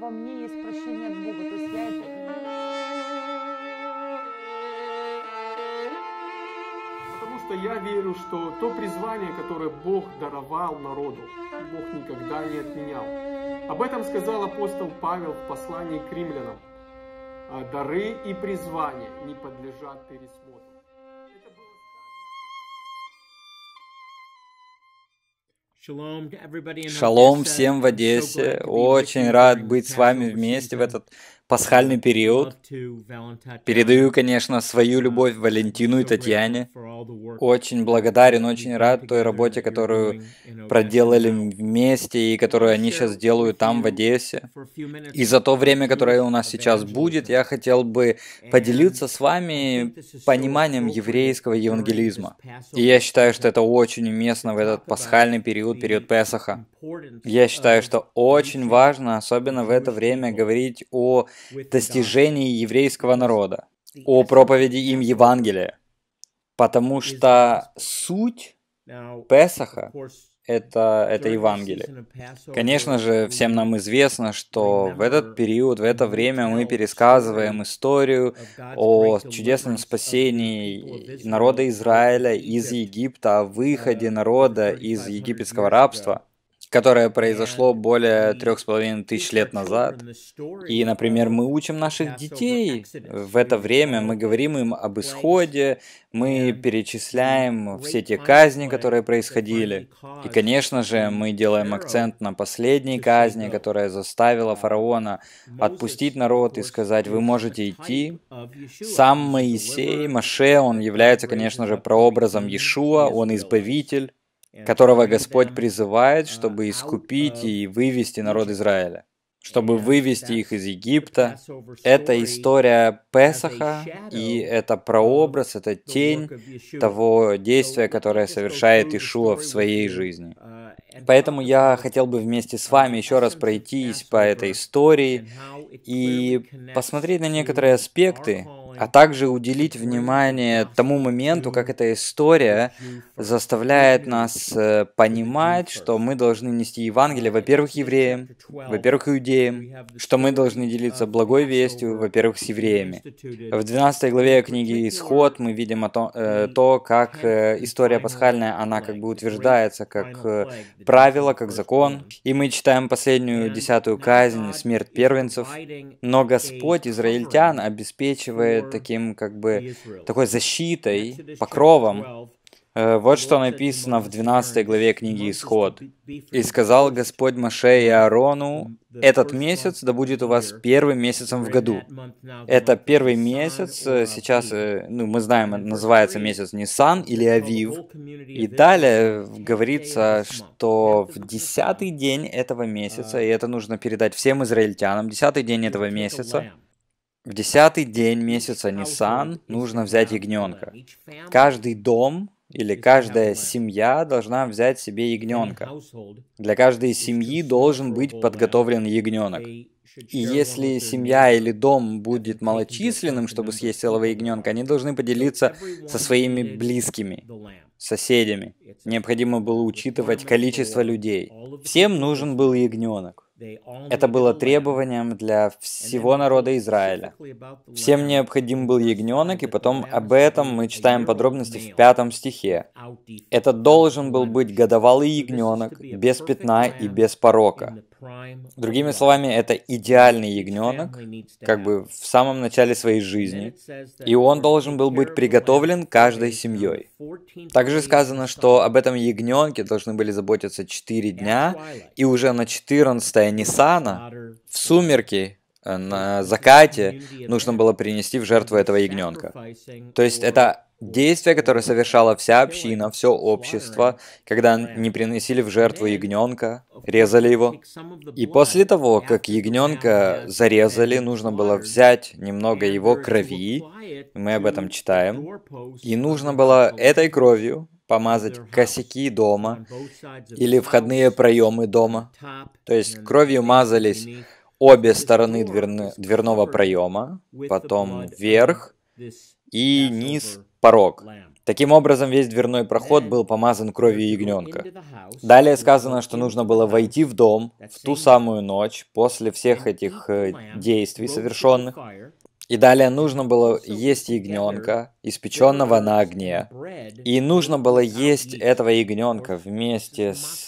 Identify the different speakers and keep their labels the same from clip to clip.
Speaker 1: во мне есть прощение от Бога. То есть я это...
Speaker 2: Потому что я верю, что то призвание, которое Бог даровал народу, Бог никогда не отменял. Об этом сказал апостол Павел
Speaker 1: в послании к римлянам. «А дары и призвания не подлежат пересмотру. Шалом всем в Одессе. Очень рад
Speaker 2: быть с вами вместе в этот пасхальный период. Передаю, конечно, свою uh, любовь Валентину и Татьяне. Очень благодарен, очень рад той работе, которую проделали вместе и которую они сейчас делают там, в Одессе. И за то время, которое у нас сейчас будет, я хотел бы поделиться с вами пониманием еврейского евангелизма. И я считаю, что это очень уместно в этот пасхальный период, период Песаха. Я считаю, что очень важно, особенно в это время, говорить о достижений еврейского народа, о проповеди им Евангелия. Потому что суть Песаха – это, это Евангелие. Конечно же, всем нам известно, что в этот период, в это время мы пересказываем историю о чудесном спасении народа Израиля из Египта, о выходе uh, народа из египетского рабства – которое произошло более трех с половиной тысяч лет назад. И, например, мы учим наших детей в это время, мы говорим им об исходе, мы перечисляем все те казни, которые происходили. И, конечно же, мы делаем акцент на последней казни, которая заставила фараона отпустить народ и сказать, вы можете идти. Сам Моисей, Маше, он является, конечно же, прообразом Иешуа, он избавитель которого Господь призывает, uh, чтобы искупить и вывести народ Израиля, чтобы вывести их из Египта. Это история Песаха, и это прообраз, это тень того действия, которое совершает Ишуа в своей жизни. Uh, Поэтому я хотел бы вместе с uh, вами еще раз пройтись по этой истории и посмотреть на некоторые аспекты, а также уделить внимание тому моменту, как эта история заставляет нас э, понимать, что мы должны нести Евангелие, во-первых, евреям, во-первых, иудеям, что мы должны делиться благой вестью, во-первых, с евреями. В 12 главе книги «Исход» мы видим то, э, то как э, история пасхальная, она как бы утверждается как э, правило, как закон, и мы читаем последнюю десятую казнь, смерть первенцев, но Господь израильтян обеспечивает таким как бы такой защитой, покровом. Э, вот что написано в 12 главе книги «Исход». «И сказал Господь Моше и Аарону, этот месяц да будет у вас первым месяцем в году». Это первый месяц, э, сейчас, э, ну, мы знаем, называется месяц Нисан или Авив. И далее говорится, что в десятый день этого месяца, uh, и это нужно передать всем израильтянам, десятый день этого месяца – в десятый день месяца Нисан нужно взять ягненка. Каждый дом или каждая семья должна взять себе ягненка. Для каждой семьи должен быть подготовлен ягненок. И если семья или дом будет малочисленным, чтобы съесть целого ягненка, они должны поделиться со своими близкими, соседями. Необходимо было учитывать количество людей. Всем нужен был ягненок. Это было требованием для всего народа Израиля. Всем необходим был ягненок, и потом об этом мы читаем подробности в пятом стихе. Это должен был быть годовалый ягненок, без пятна и без порока. Другими словами, это идеальный ягненок, как бы в самом начале своей жизни, и он должен был быть приготовлен каждой семьей. Также сказано, что об этом ягненке должны были заботиться 4 дня, и уже на 14 Нисана, в сумерки, э, на закате, нужно было принести в жертву этого ягненка. То есть это Действия, которые совершала вся община, все общество, когда не приносили в жертву ягненка, резали его. И после того, как ягненка зарезали, нужно было взять немного его крови, мы об этом читаем, и нужно было этой кровью помазать косяки дома или входные проемы дома. То есть кровью мазались обе стороны дверны, дверного проема, потом вверх и низ порог. Таким образом, весь дверной проход был помазан кровью ягненка. Далее сказано, что нужно было войти в дом в ту самую ночь после всех этих э, действий совершенных, и далее нужно было есть ягненка, испеченного на огне. И нужно было есть этого ягненка вместе с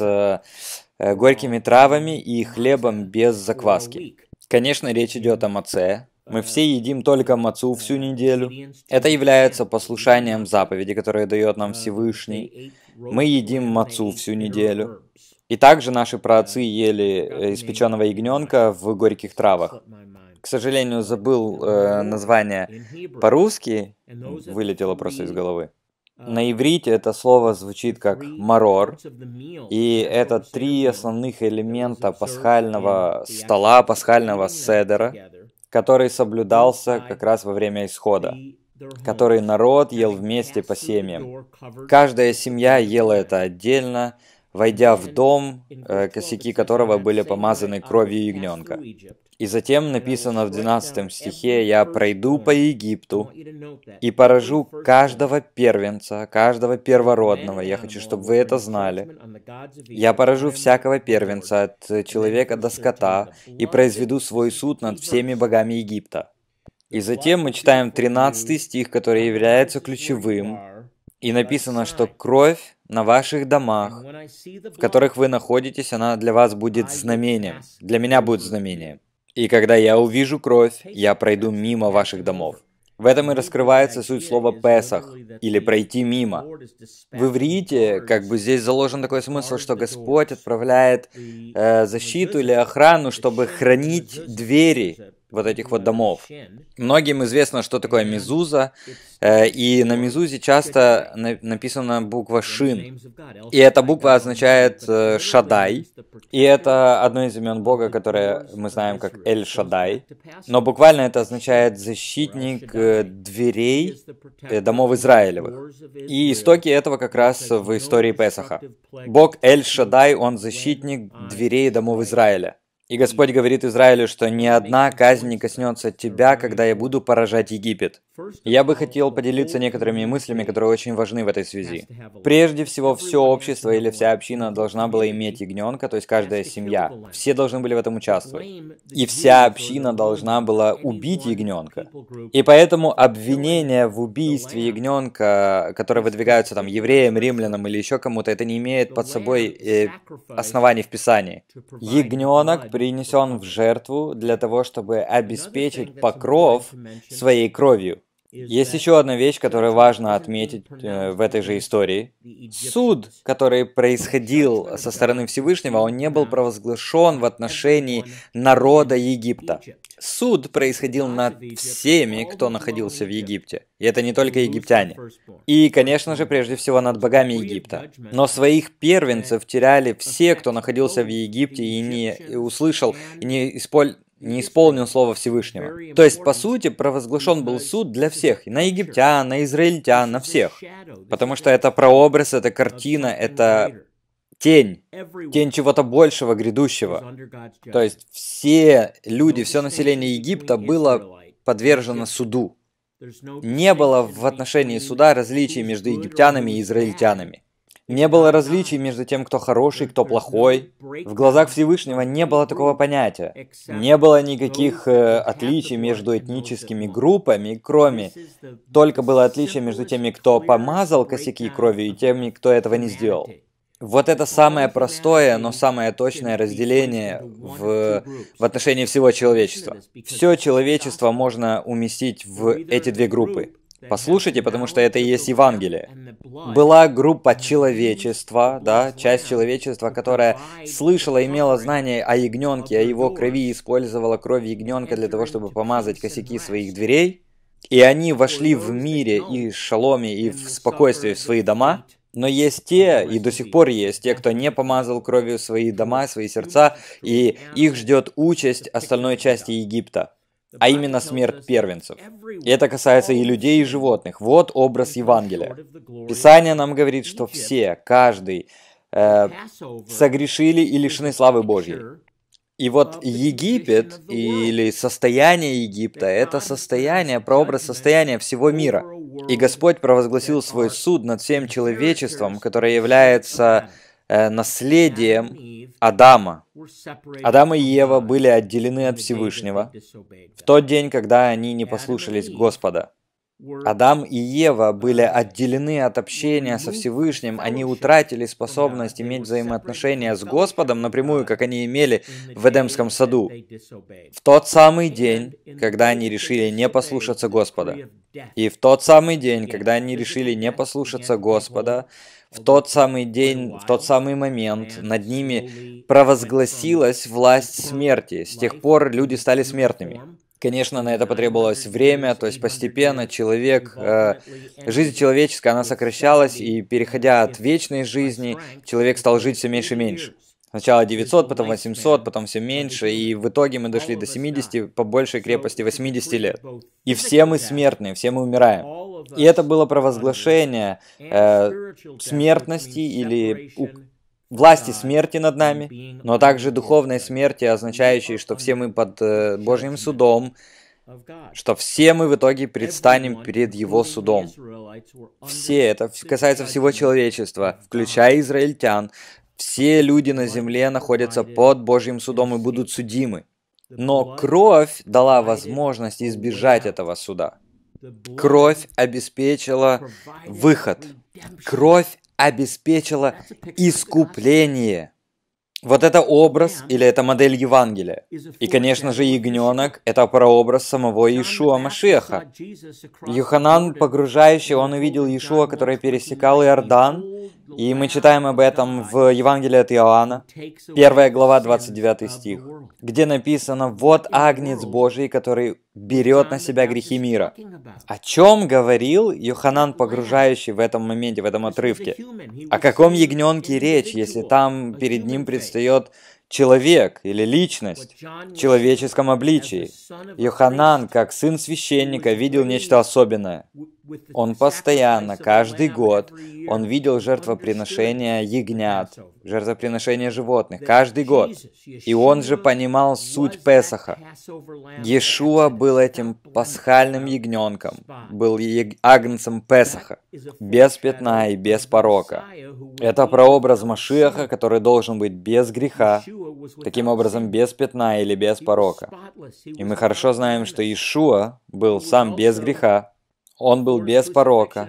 Speaker 2: э, горькими травами и хлебом без закваски. Конечно, речь идет о маце, мы все едим только мацу всю неделю. Это является послушанием заповеди, которое дает нам Всевышний. Мы едим мацу всю неделю. И также наши праотцы ели э, испеченного ягненка в горьких травах. К сожалению, забыл э, название по-русски, вылетело просто из головы. На иврите это слово звучит как марор, и это три основных элемента пасхального стола, пасхального седера, который соблюдался как раз во время исхода, который народ ел вместе по семьям. Каждая семья ела это отдельно, войдя в дом, э, косяки которого были помазаны кровью ягненка. И затем написано в 12 стихе, «Я пройду по Египту и поражу каждого первенца, каждого первородного». Я хочу, чтобы вы это знали. «Я поражу всякого первенца, от человека до скота, и произведу свой суд над всеми богами Египта». И затем мы читаем 13 стих, который является ключевым, и написано, что кровь на ваших домах, в которых вы находитесь, она для вас будет знамением. Для меня будет знамением. И когда я увижу кровь, я пройду мимо ваших домов. В этом и раскрывается суть слова «песах» или «пройти мимо». В иврите как бы здесь заложен такой смысл, что Господь отправляет э, защиту или охрану, чтобы хранить двери, вот этих вот домов. Многим известно, что такое мезуза, э, и на мезузе часто написана буква Шин. И эта буква означает э, Шадай, и это одно из имен Бога, которое мы знаем как Эль Шадай. Но буквально это означает защитник э, дверей домов Израилевых. И истоки этого как раз в истории Песаха. Бог Эль Шадай, он защитник дверей домов Израиля. И Господь говорит Израилю, что ни одна казнь не коснется тебя, когда я буду поражать Египет. Я бы хотел поделиться некоторыми мыслями, которые очень важны в этой связи. Прежде всего, все общество или вся община должна была иметь ягненка, то есть каждая семья. Все должны были в этом участвовать. И вся община должна была убить ягненка. И поэтому обвинения в убийстве ягненка, которые выдвигаются там евреям, римлянам или еще кому-то, это не имеет под собой э, оснований в Писании. Ягненок принесен в жертву для того, чтобы обеспечить покров своей кровью. Есть еще одна вещь, которую важно отметить э, в этой же истории. Суд, который происходил со стороны Всевышнего, он не был провозглашен в отношении народа Египта. Суд происходил над всеми, кто находился в Египте. И это не только египтяне. И, конечно же, прежде всего над богами Египта. Но своих первенцев теряли все, кто находился в Египте и не услышал, и не использовал не исполнил слово Всевышнего. То есть, по сути, провозглашен был суд для всех, и на египтян, на израильтян, на всех. Потому что это прообраз, это картина, это тень, тень чего-то большего, грядущего. То есть все люди, все население Египта было подвержено суду. Не было в отношении суда различий между египтянами и израильтянами. Не было различий между тем, кто хороший, кто плохой. В глазах Всевышнего не было такого понятия. Не было никаких э, отличий между этническими группами, кроме... Только было отличие между теми, кто помазал косяки кровью, и теми, кто этого не сделал. Вот это самое простое, но самое точное разделение в, в отношении всего человечества. Все человечество можно уместить в эти две группы. Послушайте, потому что это и есть Евангелие. Была группа человечества, да, часть человечества, которая слышала, имела знание о ягненке, о его крови, использовала кровь ягненка для того, чтобы помазать косяки своих дверей. И они вошли в мире и шаломе, и в спокойствие в свои дома, но есть те, и до сих пор есть те, кто не помазал кровью свои дома, свои ну, сердца, и их ждет участь остальной части Египта, а именно смерть первенцев. И это касается и людей, и животных. Вот образ Евангелия. Писание нам говорит, что все, каждый, э, согрешили и лишены славы Божьей. И вот а, Египет или состояние Египта – это состояние, прообраз состояния всего мира. И Господь провозгласил свой суд над всем человечеством, которое является э, наследием Адама. Адам и Ева были отделены от Всевышнего в тот день, когда они не послушались Господа. Адам и Ева были um, отделены от общения со Всевышним, они утратили способность иметь взаимоотношения с Господом напрямую, как они имели в Эдемском саду, в тот самый день, когда они решили не послушаться Господа. И в тот самый день, когда они решили не послушаться Господа, в тот самый день, в тот самый момент над ними провозгласилась власть смерти. С тех пор люди стали смертными. Конечно, на это потребовалось время, то есть постепенно человек, э, жизнь человеческая, она сокращалась, и переходя от вечной жизни, человек стал жить все меньше и меньше. Сначала 900, потом 800, потом все меньше, и в итоге мы дошли до 70, по большей крепости 80 лет. И все мы смертные, все мы умираем. И это было провозглашение э, смертности или власти uh, смерти над нами, но также духовной смерти, означающей, что все мы под э, Божьим судом, что все мы в итоге предстанем перед Его судом. Все, это касается всего человечества, включая израильтян. Все люди на земле находятся под Божьим судом и будут судимы. Но кровь дала возможность избежать этого суда. Кровь обеспечила выход. Кровь обеспечила искупление. Вот это образ или это модель Евангелия. И, конечно же, ягненок – это прообраз самого Иешуа Машеха. Юханан, погружающий, он увидел Иешуа, который пересекал Иордан, и мы читаем об этом в Евангелии от Иоанна, 1 глава, 29 стих, где написано «Вот Агнец Божий, который берет на себя грехи мира. О чем говорил Йоханан, погружающий в этом моменте, в этом отрывке? О каком ягненке речь, если там перед ним предстает человек или личность в человеческом обличии? Йоханан, как сын священника, видел нечто особенное. Он постоянно, каждый год, он видел жертвоприношения ягнят, жертвоприношения животных, каждый год. И он же понимал суть Песаха. Иешуа был этим пасхальным ягненком, был агнцем Песаха, без пятна и без порока. Это прообраз Машиаха, который должен быть без греха, таким образом, без пятна или без порока. И мы хорошо знаем, что Иешуа был сам без греха, он был без порока.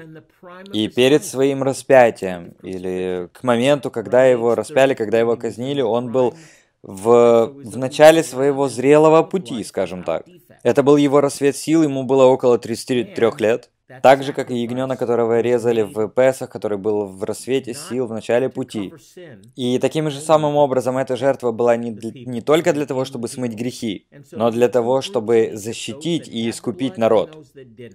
Speaker 2: И перед своим распятием, или к моменту, когда его распяли, когда его казнили, он был в, в начале своего зрелого пути, скажем так. Это был его рассвет сил, ему было около 33 лет. Так же, как и ягненок, которого резали в Песах, который был в рассвете сил в начале пути. И таким же самым образом эта жертва была не, не только для того, чтобы смыть грехи, но для того, чтобы защитить и искупить народ.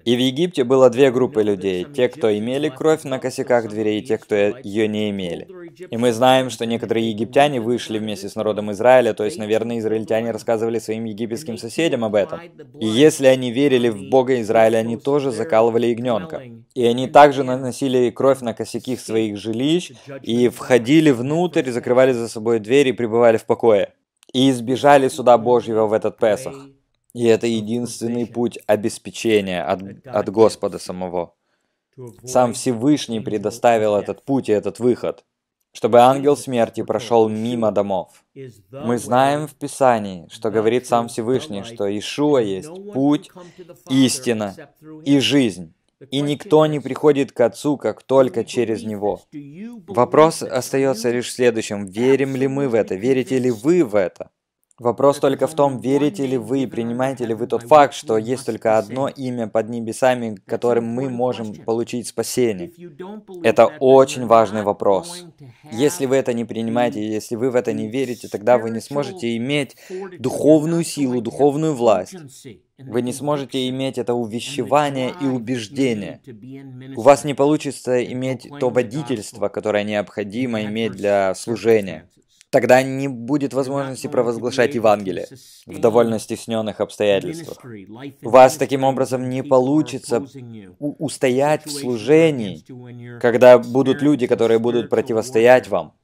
Speaker 2: И в Египте было две группы людей. Те, кто имели кровь на косяках дверей, и те, кто ее не имели. И мы знаем, что некоторые египтяне вышли вместе с народом Израиля, то есть, наверное, израильтяне рассказывали своим египетским соседям об этом. И если они верили в Бога Израиля, они тоже закалывали ягненка. И они также наносили кровь на косяки своих жилищ и входили внутрь, закрывали за собой двери и пребывали в покое. И избежали суда Божьего в этот Песах. И это единственный путь обеспечения от, от Господа самого. Сам Всевышний предоставил этот путь и этот выход, чтобы ангел смерти прошел мимо домов. Мы знаем в Писании, что говорит сам Всевышний, что Ишуа есть путь, истина и жизнь. И никто не приходит к Отцу, как только через Него. Вопрос остается лишь следующим. Верим ли мы в это? Верите ли вы в это? Вопрос только в том, верите ли вы и принимаете ли вы тот факт, что есть только одно имя под небесами, которым мы можем получить спасение. Это очень важный вопрос. Если вы это не принимаете, если вы в это не верите, тогда вы не сможете иметь духовную силу, духовную власть. Вы не сможете иметь это увещевание и убеждение. У вас не получится иметь то водительство, которое необходимо иметь для служения. Тогда не будет возможности провозглашать Евангелие в довольно стесненных обстоятельствах. У вас таким образом не получится устоять в служении, когда будут люди, которые будут противостоять вам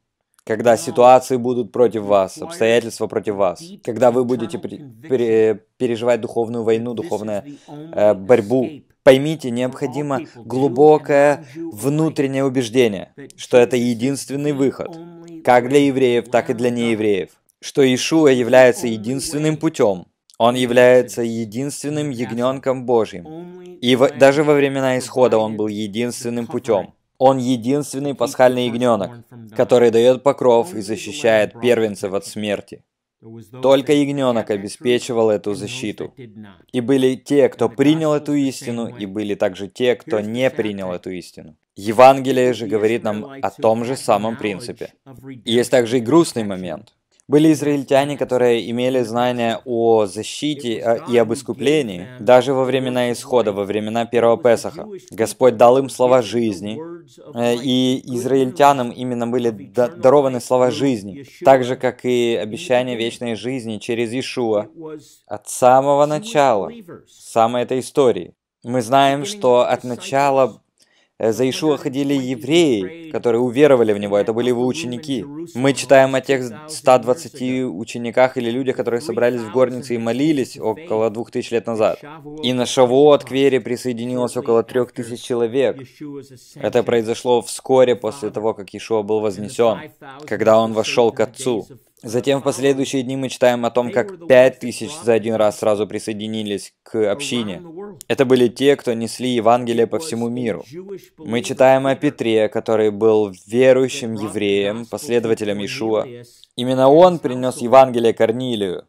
Speaker 2: когда ситуации будут против вас, обстоятельства против вас, когда вы будете при, пере, переживать духовную войну, духовную э, борьбу, поймите, необходимо глубокое внутреннее убеждение, что это единственный выход, как для евреев, так и для неевреев, что Ишуа является единственным путем, он является единственным ягненком Божьим, и в, даже во времена Исхода он был единственным путем, он единственный пасхальный ягненок, который дает покров и защищает первенцев от смерти. Только ягненок обеспечивал эту защиту. И были те, кто принял эту истину, и были также те, кто не принял эту истину. Евангелие же говорит нам о том же самом принципе. И есть также и грустный момент – были израильтяне, которые имели знания о защите а, и об искуплении, даже во времена Исхода, во времена Первого Песаха. Господь дал им слова жизни, э, и израильтянам именно были дарованы слова жизни, так же, как и обещание вечной жизни через Ишуа. От самого начала, самой этой истории, мы знаем, что от начала Э, за Ишуа ходили евреи, которые уверовали в него, э, это были его ученики. Мы читаем о тех 120 э, учениках или людях, которые собрались в горнице и молились около двух тысяч лет назад. И на Шавуот к вере присоединилось около трех тысяч человек. Это произошло вскоре после того, как Ишуа был вознесен, когда он вошел к Отцу. Затем в последующие дни мы читаем о том, как пять тысяч за один раз сразу присоединились к общине. Это были те, кто несли Евангелие по всему миру. Мы читаем о Петре, который был верующим евреем, последователем Иешуа. Именно он принес Евангелие Корнилию.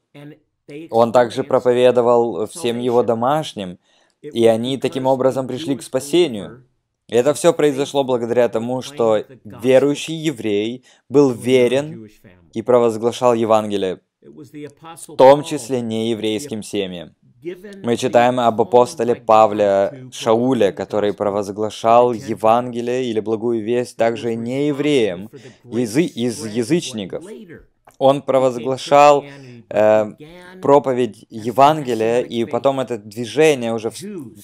Speaker 2: Он также проповедовал всем его домашним, и они таким образом пришли к спасению. Это все произошло благодаря тому, что верующий еврей был верен и провозглашал Евангелие, в том числе нееврейским семьям. Мы читаем об апостоле Павле Шауле, который провозглашал Евангелие или благую весть также неевреям, евреям, язы из язычников. Он провозглашал э, проповедь Евангелия, и потом это движение уже в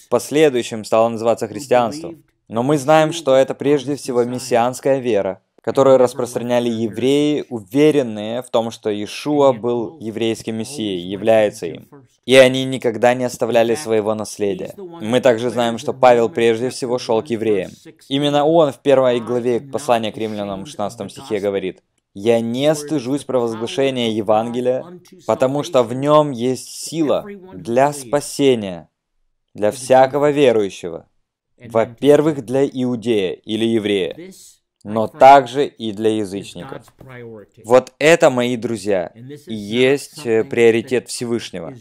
Speaker 2: последующем стало называться христианством. Но мы знаем, что это прежде всего мессианская вера, которую распространяли евреи, уверенные в том, что Иешуа был еврейским мессией, является им. И они никогда не оставляли своего наследия. Мы также знаем, что Павел прежде всего шел к евреям. Именно он в первой главе послания к римлянам 16 стихе говорит, «Я не стыжусь провозглашения Евангелия, потому что в нем есть сила для спасения, для всякого верующего» во-первых, для иудея или еврея, но также и для язычника. Вот это, мои друзья, и есть э, приоритет Всевышнего.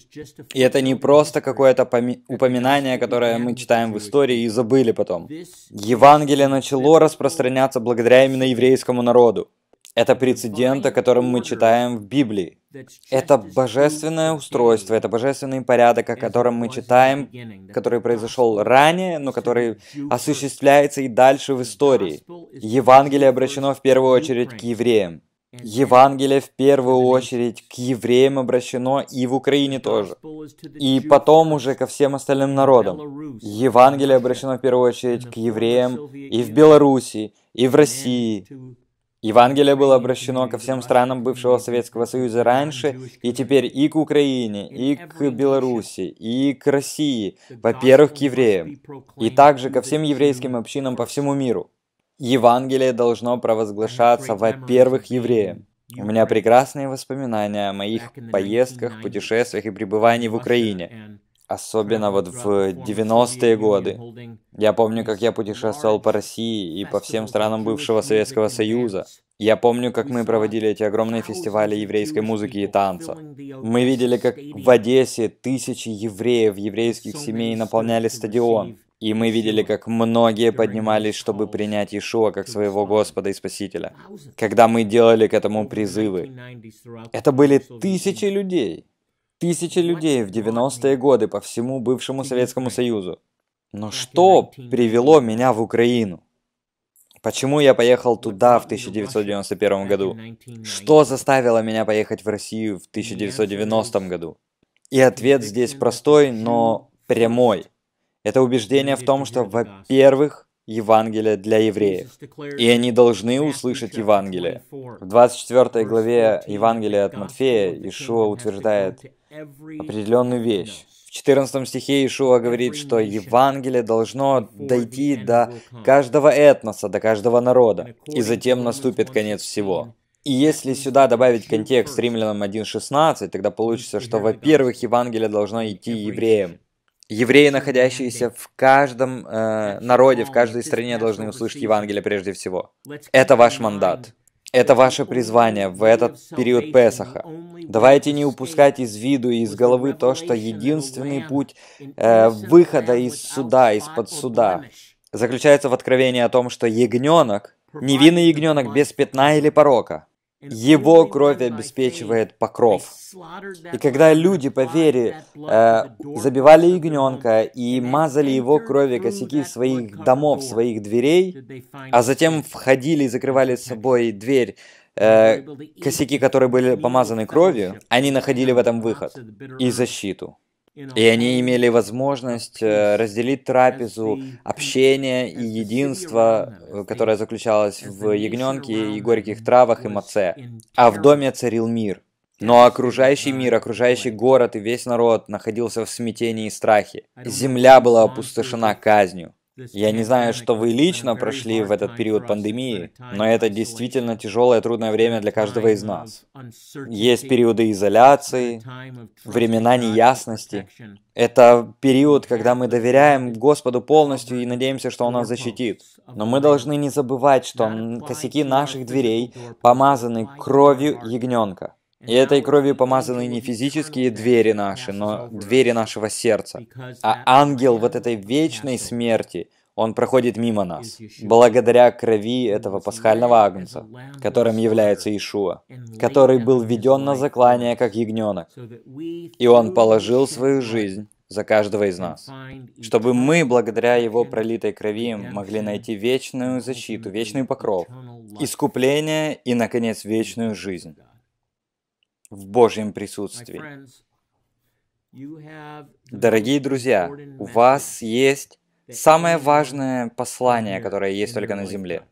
Speaker 2: И это не просто какое-то упоминание, которое мы читаем в истории и забыли потом. Евангелие начало распространяться благодаря именно еврейскому народу. Это прецедент, о котором мы читаем в Библии. Это божественное устройство, это божественный порядок, о котором мы читаем, который произошел ранее, но который осуществляется и дальше в истории. Евангелие обращено в первую очередь к евреям. Евангелие в первую очередь к евреям обращено и в Украине тоже. И потом уже ко всем остальным народам. Евангелие обращено в первую очередь к евреям и в Беларуси, и в России, Евангелие было обращено ко всем странам бывшего Советского Союза раньше, и теперь и к Украине, и к Беларуси, и к России, во-первых, к евреям, и также ко всем еврейским общинам по всему миру. Евангелие должно провозглашаться, во-первых, евреям. У меня прекрасные воспоминания о моих поездках, путешествиях и пребывании в Украине. Особенно вот в 90-е годы. Я помню, как я путешествовал по России и по всем странам бывшего Советского Союза. Я помню, как мы проводили эти огромные фестивали еврейской музыки и танца. Мы видели, как в Одессе тысячи евреев, еврейских семей наполняли стадион. И мы видели, как многие поднимались, чтобы принять Иешуа как своего Господа и Спасителя. Когда мы делали к этому призывы, это были тысячи людей. Тысячи людей в 90-е годы по всему бывшему Советскому Союзу. Но что привело меня в Украину? Почему я поехал туда в 1991 году? Что заставило меня поехать в Россию в 1990 году? И ответ здесь простой, но прямой. Это убеждение в том, что, во-первых, Евангелие для евреев. И они должны услышать Евангелие. В 24 главе Евангелия от Матфея Ишуа утверждает, определенную вещь. В 14 стихе Иешуа говорит, что Евангелие должно дойти до каждого этноса, до каждого народа, и затем наступит конец всего. И если сюда добавить контекст Римлянам 1.16, тогда получится, что, во-первых, Евангелие должно идти евреям. Евреи, находящиеся в каждом э, народе, в каждой стране, должны услышать Евангелие прежде всего. Это ваш мандат. Это ваше призвание в этот период Песаха. Давайте не упускать из виду и из головы то, что единственный путь э, выхода из суда, из-под суда, заключается в откровении о том, что ягненок, невинный ягненок без пятна или порока, его кровь обеспечивает покров. И когда люди по вере э, забивали ягненка и мазали его кровью косяки своих домов, своих дверей, а затем входили и закрывали с собой дверь, э, косяки, которые были помазаны кровью, они находили в этом выход и защиту. И они имели возможность э, разделить трапезу общение и единство, э, которое заключалось в ягненке и горьких травах и маце. А в доме царил мир. Но окружающий мир, окружающий город и весь народ находился в смятении и страхе. Земля была опустошена казнью. Я не знаю, что вы лично прошли в этот период пандемии, но это действительно тяжелое, трудное время для каждого из нас. Есть периоды изоляции, времена неясности. Это период, когда мы доверяем Господу полностью и надеемся, что Он нас защитит. Но мы должны не забывать, что косяки наших дверей помазаны кровью ягненка. И этой кровью помазаны не физические двери наши, но двери нашего сердца. А ангел вот этой вечной смерти, он проходит мимо нас, благодаря крови этого пасхального агнца, которым является Ишуа, который был введен на заклание как ягненок, и он положил свою жизнь за каждого из нас, чтобы мы, благодаря Его пролитой крови, могли найти вечную защиту, вечный покров, искупление и, наконец, вечную жизнь в Божьем присутствии. Дорогие друзья, у вас есть самое важное послание, которое есть только на Земле,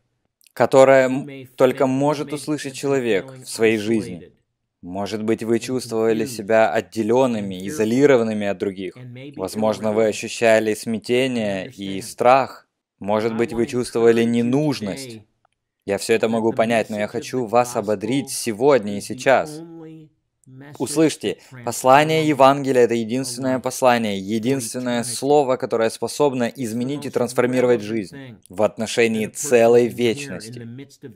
Speaker 2: которое только может услышать человек в своей жизни. Может быть, вы чувствовали себя отделенными, изолированными от других. Возможно, вы ощущали смятение и страх. Может быть, вы чувствовали ненужность. Я все это могу понять, но я хочу вас ободрить сегодня и сейчас. Услышьте, послание Евангелия – это единственное послание, единственное слово, которое способно изменить и трансформировать жизнь в отношении целой вечности.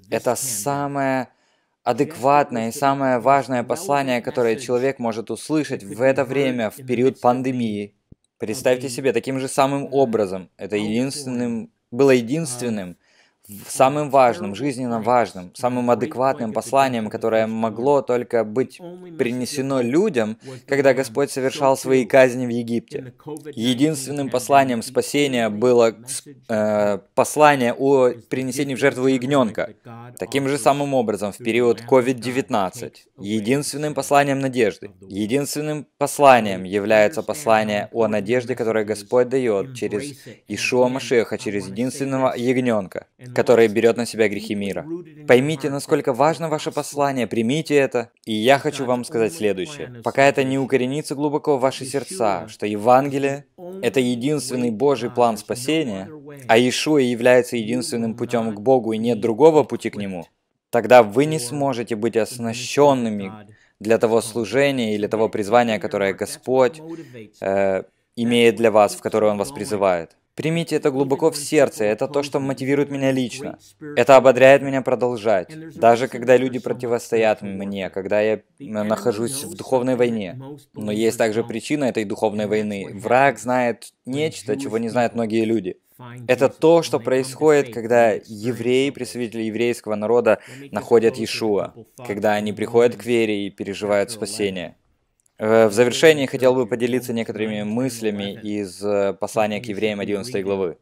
Speaker 2: Это самое адекватное и самое важное послание, которое человек может услышать в это время, в период пандемии. Представьте себе таким же самым образом. Это единственным, было единственным, самым важным, жизненно важным, самым адекватным посланием, которое могло только быть принесено людям, когда Господь совершал свои казни в Египте. Единственным посланием спасения было э, послание о принесении в жертву ягненка. Таким же самым образом, в период COVID-19, единственным посланием надежды, единственным посланием является послание о надежде, которое Господь дает через Ишуа Машеха, через единственного ягненка которое берет на себя грехи мира. Поймите, насколько важно ваше послание, примите это. И я хочу вам сказать следующее. Пока это не укоренится глубоко в ваши сердца, что Евангелие — это единственный Божий план спасения, а Иешуа является единственным путем к Богу и нет другого пути к Нему, тогда вы не сможете быть оснащенными для того служения или того призвания, которое Господь э, имеет для вас, в которое Он вас призывает. Примите это глубоко в сердце, это то, что мотивирует меня лично. Это ободряет меня продолжать. Даже когда люди противостоят мне, когда я э, нахожусь в духовной войне. Но есть также причина этой духовной войны. Враг знает нечто, чего не знают многие люди. Это то, что происходит, когда евреи, представители еврейского народа, находят Иешуа, когда они приходят к вере и переживают спасение. Э, в завершении хотел бы поделиться некоторыми мыслями из э, послания к евреям 11 главы.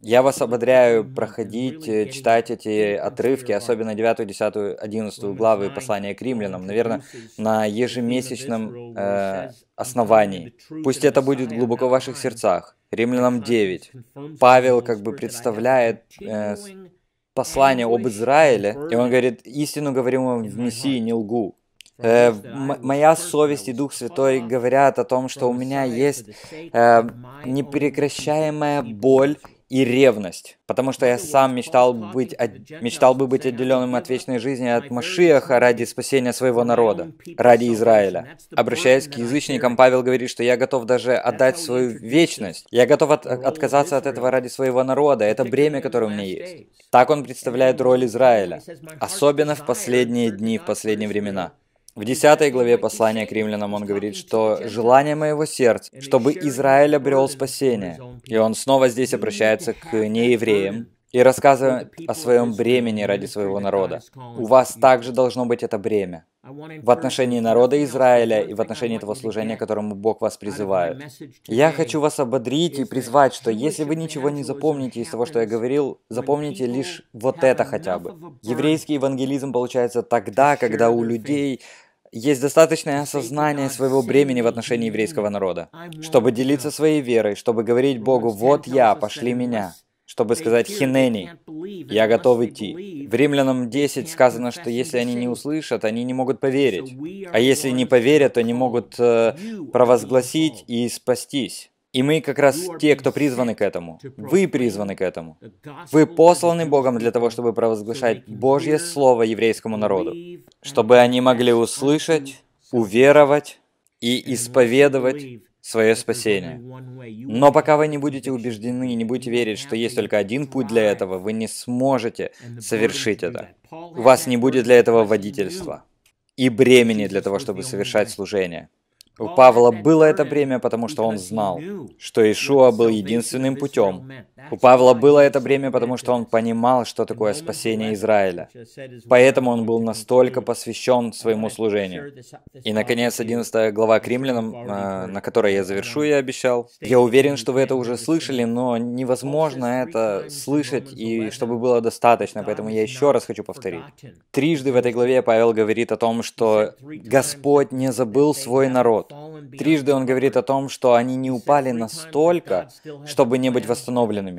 Speaker 2: Я вас ободряю проходить, э, читать эти отрывки, особенно 9, 10, 11 главы послания к римлянам, наверное, на ежемесячном э, основании. Пусть это будет глубоко в ваших сердцах. Римлянам 9. Павел как бы представляет э, послание об Израиле, и он говорит, истину говорим вам в Мессии, не лгу э, моя совесть и Дух Святой говорят о том, что у меня есть э, непрекращаемая боль и ревность, потому что я сам мечтал, быть, мечтал бы быть отделенным от вечной жизни от Машиаха ради спасения своего народа, ради Израиля. Обращаясь к язычникам, Павел говорит, что я готов даже отдать свою вечность, я готов от, отказаться от этого ради своего народа, это бремя, которое у меня есть. Так он представляет роль Израиля, особенно в последние дни, в последние времена. В 10 главе послания к римлянам он говорит, что «желание моего сердца, чтобы Израиль обрел спасение». И он снова здесь обращается к неевреям и рассказывает о своем бремени ради своего народа. У вас также должно быть это бремя в отношении народа Израиля и в отношении того служения, которому Бог вас призывает. Я хочу вас ободрить и призвать, что если вы ничего не запомните из того, что я говорил, запомните лишь вот это хотя бы. Еврейский евангелизм получается тогда, когда у людей есть достаточное осознание своего бремени в отношении еврейского народа, чтобы делиться своей верой, чтобы говорить Богу, вот я, пошли меня, чтобы сказать «Хинени», «Я готов идти». В Римлянам 10 сказано, что если они не услышат, они не могут поверить. А если не поверят, они могут э, провозгласить и спастись. И мы как раз те, кто призваны к этому. Вы призваны к этому. Вы посланы Богом для того, чтобы провозглашать Божье Слово еврейскому народу, чтобы они могли услышать, уверовать и исповедовать свое спасение. Но пока вы не будете убеждены и не будете верить, что есть только один путь для этого, вы не сможете совершить это. У вас не будет для этого водительства и бремени для того, чтобы совершать служение. У Павла было это бремя, потому что он знал, что Ишуа был единственным путем, у Павла было это бремя, потому что он понимал, что такое спасение Израиля. Поэтому он был настолько посвящен своему служению. И, наконец, 11 глава к римлянам, а, на которой я завершу, я обещал. Я уверен, что вы это уже слышали, но невозможно это слышать, и чтобы было достаточно, поэтому я еще раз хочу повторить. Трижды в этой главе Павел говорит о том, что Господь не забыл свой народ. Трижды он говорит о том, что они не упали настолько, чтобы не быть восстановленными.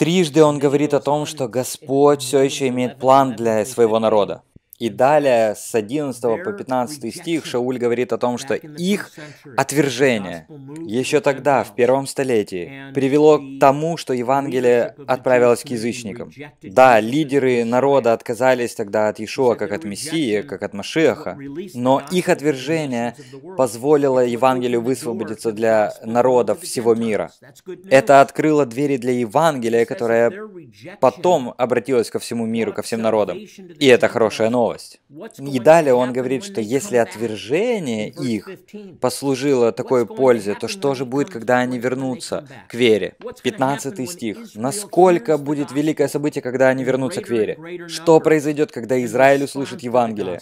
Speaker 2: Трижды он говорит о том, что Господь все еще имеет план для своего народа. И далее с 11 по 15 стих Шауль говорит о том, что их отвержение еще тогда, в первом столетии, привело к тому, что Евангелие отправилось к язычникам. Да, лидеры народа отказались тогда от Иешуа, как от Мессии, как от Машиаха, но их отвержение позволило Евангелию высвободиться для народов всего мира. Это открыло двери для Евангелия, которое потом обратилось ко всему миру, ко всем народам. И это хорошая новость новость.
Speaker 1: И далее он
Speaker 2: говорит, что если отвержение их послужило такой пользе, то что же будет, когда они вернутся к вере? 15 стих. Насколько будет великое событие, когда они вернутся к вере? Что произойдет, когда Израиль услышит Евангелие?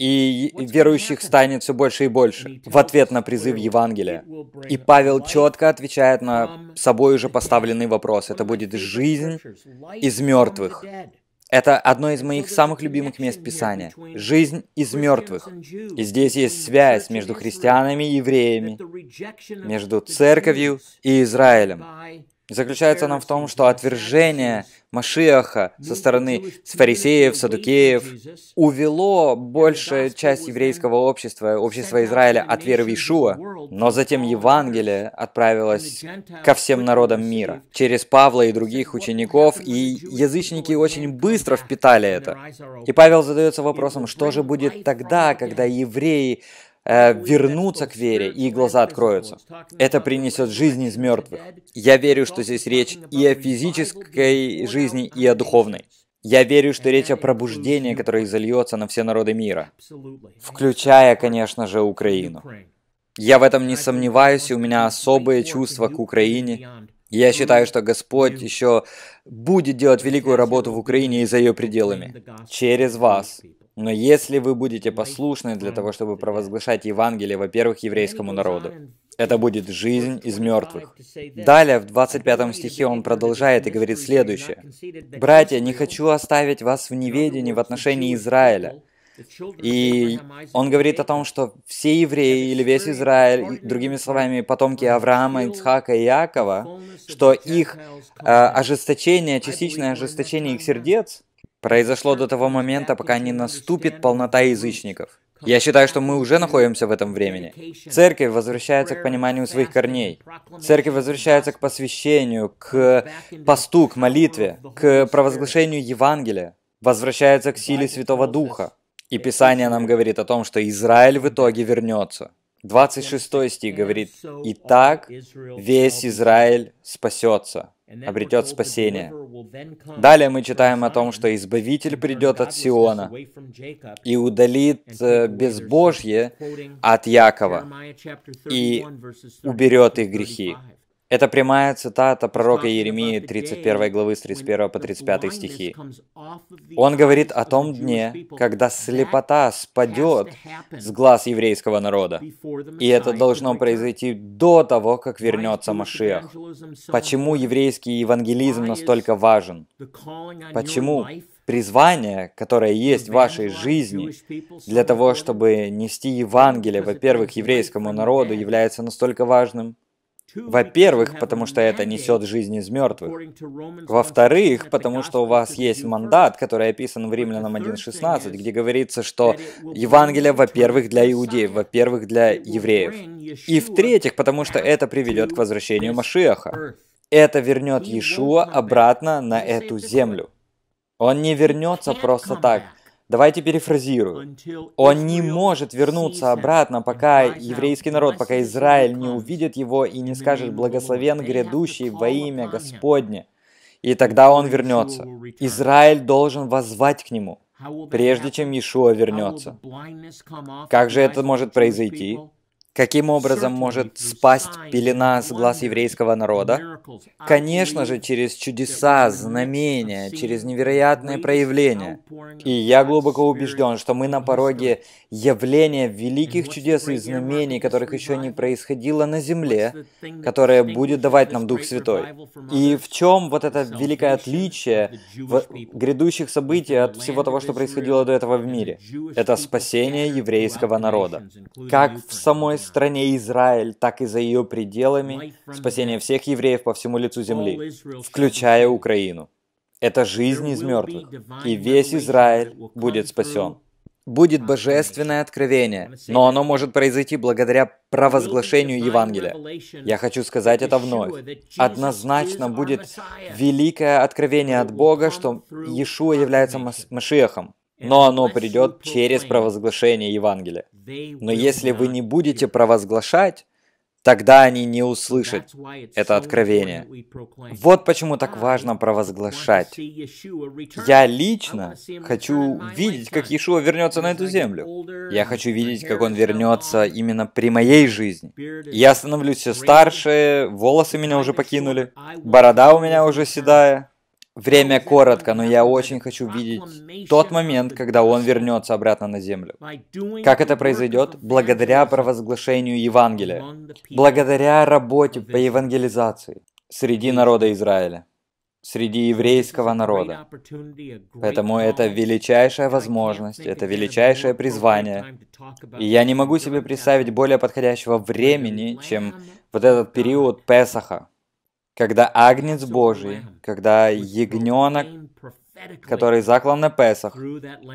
Speaker 2: и верующих станет все больше и больше в ответ на призыв Евангелия. И Павел четко отвечает на собой уже поставленный вопрос. Это будет жизнь из мертвых. Это одно из моих самых любимых мест Писания. Жизнь из мертвых. И здесь есть связь между христианами и евреями, между церковью и Израилем заключается она в том, что отвержение Машиаха со стороны фарисеев, садукеев увело большая часть еврейского общества, общества Израиля от веры в Ишуа, но затем Евангелие отправилось ко всем народам мира. Через Павла и других учеников, и язычники очень быстро впитали это. И Павел задается вопросом, что же будет тогда, когда евреи Э, вернуться к вере, и глаза откроются. Это принесет жизнь из мертвых. Я верю, что здесь речь и о физической жизни, и о духовной. Я верю, что речь о пробуждении, которое изольется на все народы мира, включая, конечно же, Украину. Я в этом не сомневаюсь, и у меня особые чувства к Украине. Я считаю, что Господь еще будет делать великую работу в Украине и за ее пределами, через вас, но если вы будете послушны для того, чтобы провозглашать Евангелие, во-первых, еврейскому народу, это будет жизнь из мертвых. Далее, в 25 стихе он продолжает и говорит следующее. «Братья, не хочу оставить вас в неведении в отношении Израиля». И он говорит о том, что все евреи или весь Израиль, другими словами, потомки Авраама, Ицхака и Иакова, что их э, ожесточение, частичное ожесточение их сердец – произошло до того момента, пока не наступит полнота язычников. Я считаю, что мы уже находимся в этом времени. Церковь возвращается к пониманию своих корней. Церковь возвращается к посвящению, к посту, к молитве, к провозглашению Евангелия. Возвращается к силе Святого Духа. И Писание нам говорит о том, что Израиль в итоге вернется. 26 стих говорит, «Итак, весь Израиль спасется» обретет спасение. Далее мы читаем о том, что Избавитель придет от Сиона и удалит э, безбожье от Якова и уберет их грехи. Это прямая цитата пророка Еремии 31 главы с 31 по 35 стихи. Он говорит о том дне, когда слепота спадет с глаз еврейского народа. И это должно произойти до того, как вернется Машиах. Почему еврейский евангелизм настолько важен? Почему призвание, которое есть в вашей жизни, для того, чтобы нести Евангелие, во-первых, еврейскому народу, является настолько важным? Во-первых, потому что это несет жизнь из мертвых. Во-вторых, потому что у вас есть мандат, который описан в Римлянам 1.16, где говорится, что Евангелие, во-первых, для иудеев, во-первых, для евреев. И в-третьих, потому что это приведет к возвращению Машиаха. Это вернет Иешуа обратно на эту землю. Он не вернется просто так. Давайте перефразирую. Он не может вернуться обратно, пока еврейский народ, пока Израиль не увидит его и не скажет «благословен грядущий во имя Господне». И тогда он вернется. Израиль должен возвать к нему, прежде чем Иешуа вернется. Как же это может произойти? Каким образом может спасть пелена с глаз еврейского народа? Конечно же, через чудеса, знамения, через невероятные проявления. И я глубоко убежден, что мы на пороге явление великих чудес и знамений, которых еще не происходило на земле, которое будет давать нам Дух Святой. И в чем вот это великое отличие грядущих событий от всего того, что происходило до этого в мире? Это спасение еврейского народа. Как в самой стране Израиль, так и за ее пределами, спасение всех евреев по всему лицу земли, включая Украину. Это жизнь из мертвых, и весь Израиль будет спасен будет божественное откровение, но оно может произойти благодаря провозглашению Евангелия. Я хочу сказать это вновь. Однозначно будет великое откровение от Бога, что Иешуа является Машехом, но оно придет через провозглашение Евангелия. Но если вы не будете провозглашать, Тогда они не услышат
Speaker 1: это откровение. Вот
Speaker 2: почему так важно провозглашать. Я лично хочу видеть, как Иешуа вернется на эту землю. Я хочу видеть, как он вернется именно при моей жизни. Я становлюсь все старше, волосы меня уже покинули, борода у меня уже седая. Время коротко, но я очень хочу видеть тот момент, когда он вернется обратно на землю. Как это произойдет? Благодаря провозглашению Евангелия, благодаря работе по евангелизации среди народа Израиля, среди еврейского народа. Поэтому это величайшая возможность, это величайшее призвание. И я не могу себе представить более подходящего времени, чем вот этот период Песаха, когда Агнец Божий, когда Ягненок, который заклан на Песах,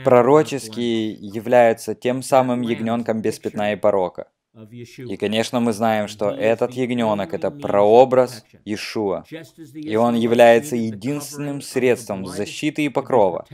Speaker 2: пророчески является тем самым ягненком без пятна и порока. Э, и, конечно, мы знаем, что этот ягненок — это прообраз Иешуа, и он является единственным средством защиты и покрова.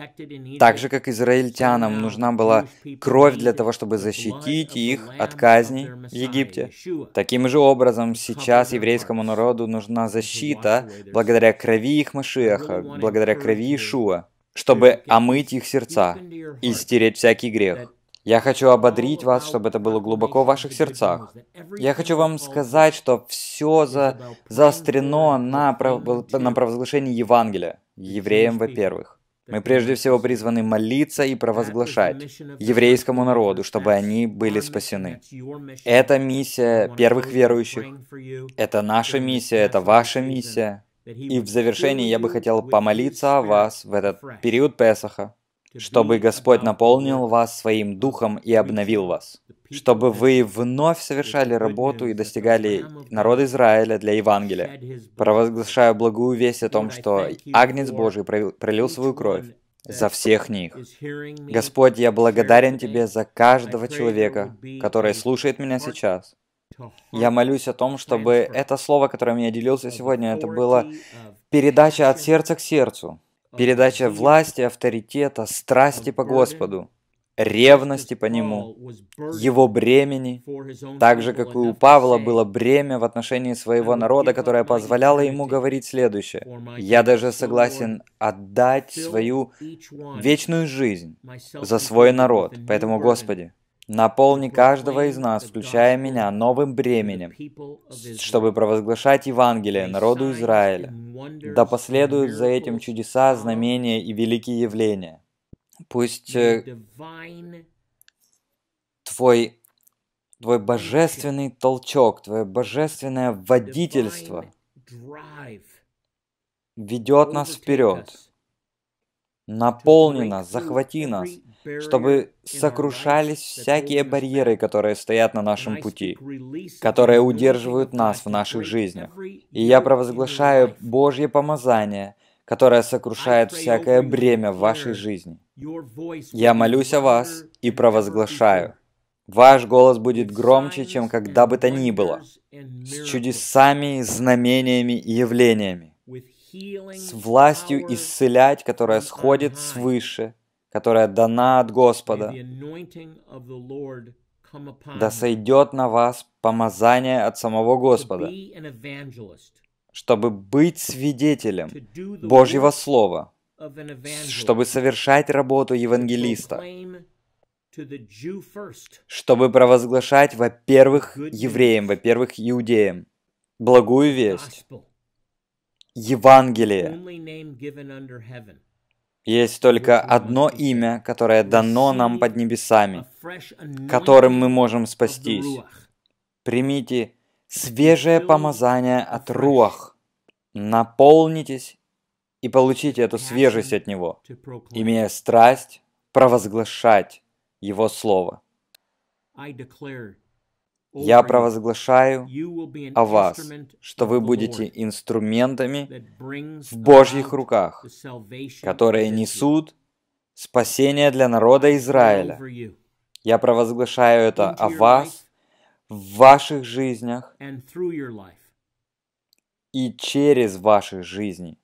Speaker 2: Так же, как израильтянам нужна была кровь для того, чтобы защитить их от казни в Египте, таким же образом сейчас еврейскому народу нужна защита благодаря крови их Машиаха, благодаря крови Иешуа, чтобы омыть их сердца и стереть всякий грех. Я хочу ободрить вас, чтобы это было глубоко в ваших сердцах. Я хочу вам сказать, что все за... заострено на, пров... на провозглашении Евангелия, евреям во-первых. Мы прежде всего призваны молиться и провозглашать еврейскому народу, чтобы они были спасены. Это миссия первых верующих. Это наша миссия, это ваша миссия. И в завершении я бы хотел помолиться о вас в этот период Песаха, чтобы Господь наполнил вас своим духом и обновил вас, чтобы вы вновь совершали работу и достигали народа Израиля для Евангелия, провозглашая благую весть о том, что Агнец Божий пролил свою кровь за всех них. Господь, я благодарен Тебе за каждого человека, который слушает меня сейчас. Я молюсь о том, чтобы это слово, которое я делился сегодня, это было передача от сердца к сердцу, передача власти, авторитета, страсти по Господу, ревности по Нему, Его бремени, так же, как и у Павла было бремя в отношении своего народа, которое позволяло ему говорить следующее. «Я даже согласен отдать свою вечную жизнь за свой народ, поэтому, Господи, Наполни каждого из нас, включая меня, новым бременем, чтобы провозглашать Евангелие народу Израиля. Да последуют за этим чудеса, знамения и великие явления. Пусть э, твой, твой божественный толчок, твое божественное водительство ведет нас вперед. Наполни нас, захвати нас – чтобы сокрушались всякие барьеры, которые стоят на нашем пути, которые удерживают нас в наших жизнях. И я провозглашаю Божье помазание, которое сокрушает всякое бремя в вашей жизни. Я молюсь о вас и провозглашаю. Ваш голос будет громче, чем когда бы то ни было, с чудесами, знамениями и явлениями, с властью исцелять, которая сходит свыше – которая дана от Господа. Да сойдет на вас помазание от самого Господа, чтобы быть свидетелем Божьего Слова, чтобы совершать работу евангелиста, чтобы провозглашать, во-первых, евреям, во-первых, иудеям, благую весть, Евангелие, есть только одно имя, которое дано нам под небесами,
Speaker 1: которым мы можем спастись.
Speaker 2: Примите свежее помазание от Руах. Наполнитесь и получите эту свежесть от Него, имея страсть провозглашать Его Слово.
Speaker 1: Я провозглашаю о вас, что вы будете
Speaker 2: инструментами в Божьих руках, которые несут спасение для народа Израиля. Я провозглашаю это о вас, в ваших жизнях и через ваши жизни.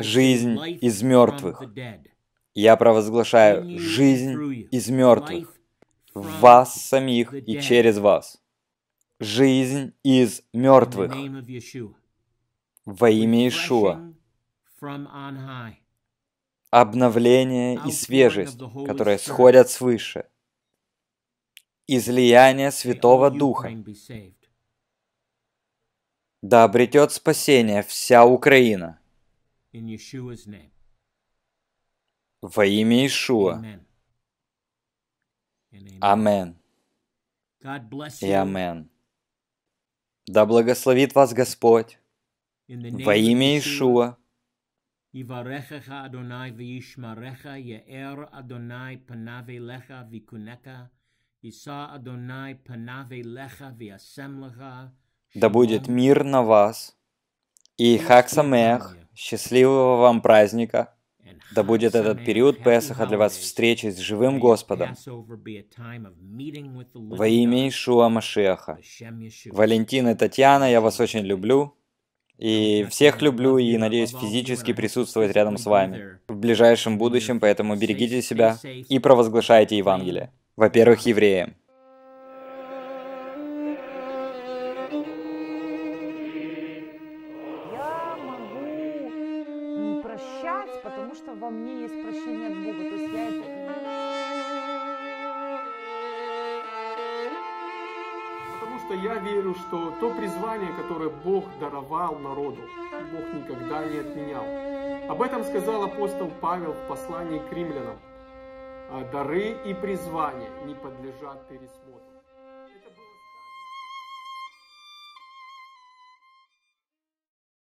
Speaker 2: Жизнь из мертвых. Я провозглашаю жизнь из мертвых, в вас самих и через вас. Жизнь из мертвых во имя Ишуа. Обновление и свежесть, которые сходят свыше. Излияние Святого Духа. Да обретет спасение вся Украина.
Speaker 1: In Yeshua's name.
Speaker 2: Во имя Ишуа. Амен. И амен. Да благословит вас Господь. Во имя Ишуа. Да будет мир на вас. И Хак Самех, счастливого вам праздника. Да будет этот период Песаха для вас встречей с живым Господом.
Speaker 1: Во имя
Speaker 2: Ишуа Машеха. Валентина, и Татьяна, я вас очень люблю. И всех люблю и надеюсь физически присутствовать рядом с вами в ближайшем будущем, поэтому берегите себя и провозглашайте Евангелие. Во-первых, евреям.
Speaker 1: То призвание, которое Бог даровал народу, Бог
Speaker 2: никогда не отменял. Об этом сказал апостол Павел в послании к римлянам. «А дары и призвания не
Speaker 1: подлежат
Speaker 2: пересмотру.